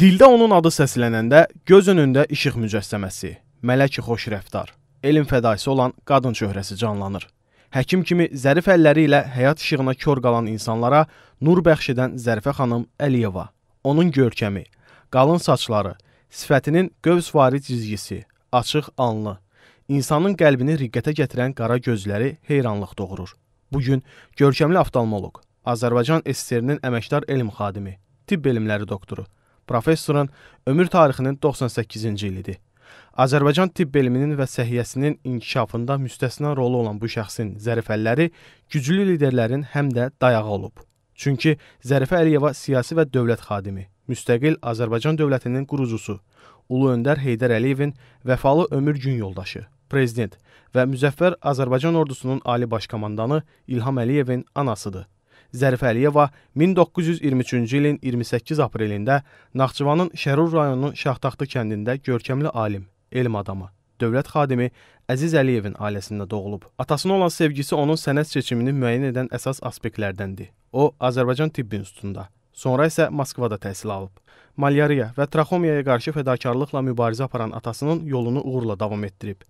Dildə onun adı səslənəndə göz önündə işıq mücəssəməsi, mələki xoş rəftar, elm fədaisi olan qadın çöhrəsi canlanır. Həkim kimi zərif əlləri ilə həyat işığına kör qalan insanlara nur bəxş edən Zərifə xanım Əliyeva, onun görkəmi, qalın saçları, sifətinin qövsvari cizgisi, açıq alnı, insanın qəlbini riqqətə gətirən qara gözləri heyranlıq doğurur. Bu gün görkəmli oftalmoloq, Azərbaycan SSR-nin əməkdar elm xadimi, tibb elmləri doktoru professorun ömür tarixinin 98-ci ilidir. Azərbaycan tibb elminin və səhiyyəsinin inkişafında müstəsna rolu olan bu şəxsin zərif əlləri güclü liderlərin həm də dayağı olub. Çünki Zərifə Əliyeva siyasi və dövlət xadimi, müstəqil Azərbaycan dövlətinin qurucusu, Ulu öndər Heydər Əliyevin vəfalı ömür gün yoldaşı, prezident və müzəffər Azərbaycan ordusunun ali baş komandanı İlham Əliyevin anasıdır. Zərifəliyeva 1923-cü ilin 28 aprelində Naxçıvanın Şərur rayonunun Şahtaxtı kəndində görkəmli alim, elm adamı, dövlət xadimi Əziz Əliyevin ailəsində doğulub. Atasına olan sevgisi onun sənət seçimini müəyyən edən əsas aspektlərdəndir. O, Azərbaycan Tibbi İnstitutunda, sonra isə Moskvada təhsil alıb. Malyariya və traxomiyaya qarşı fədakarlıqla mübarizə aparan atasının yolunu uğurla davam etdirib.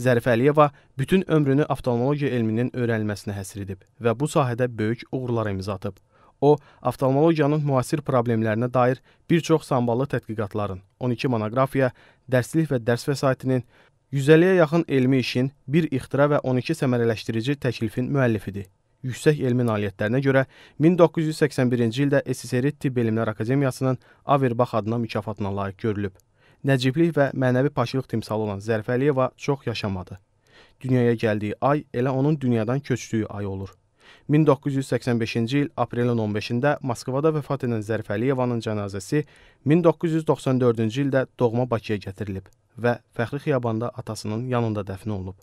Zərifəliyeva bütün ömrünü oftalmologiya elminin öyrənilməsinə həsr edib və bu sahədə böyük uğurlara imza atıb. O, oftalmologiyanın müasir problemlərinə dair bir çox samballı tədqiqatların, 12 monoqrafiya, dərslik və dərs vəsaitinin, 150-yə yaxın elmi işin, bir ixtira və 12 səmərələşdirici təklifin müəllifidir. Yüksək elmi nailiyyətlərinə görə 1981-ci ildə SSRİ Tibb Elmlər Akademiyasının Averbach adına mükafatına layiq görülüb. Nəciblik və mənəvi paşlıq timsalı olan Zərfəliyeva çox yaşamadı. Dünyaya gəldiyi ay elə onun dünyadan köçdüyü ay olur. 1985-ci il aprelin 15-də Moskvada vəfat edən Zərfəliyevanın cənazəsi 1994-cü ildə doğma Bakıya gətirilib və Fəxri Xiyabanda atasının yanında dəfn olunub.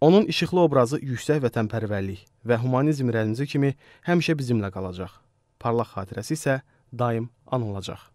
Onun işıqlı obrazı yüksək vətənpərvərlik və humanizm rəmzi kimi həmişə bizimlə qalacaq. Parlaq xatirəsi isə daim anılacaq.